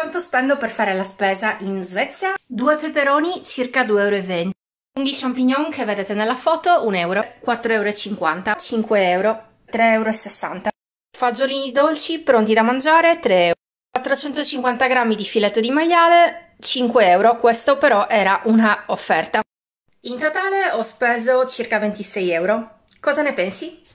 Quanto spendo per fare la spesa in Svezia? Due peperoni, circa 2,20 euro. Funghi champignon che vedete nella foto, 1 euro. 4,50 euro. 5 euro. 3,60 euro. Fagiolini dolci pronti da mangiare, 3 euro. 450 grammi di filetto di maiale, 5 euro. Questo però era una offerta. In totale ho speso circa 26 euro. Cosa ne pensi?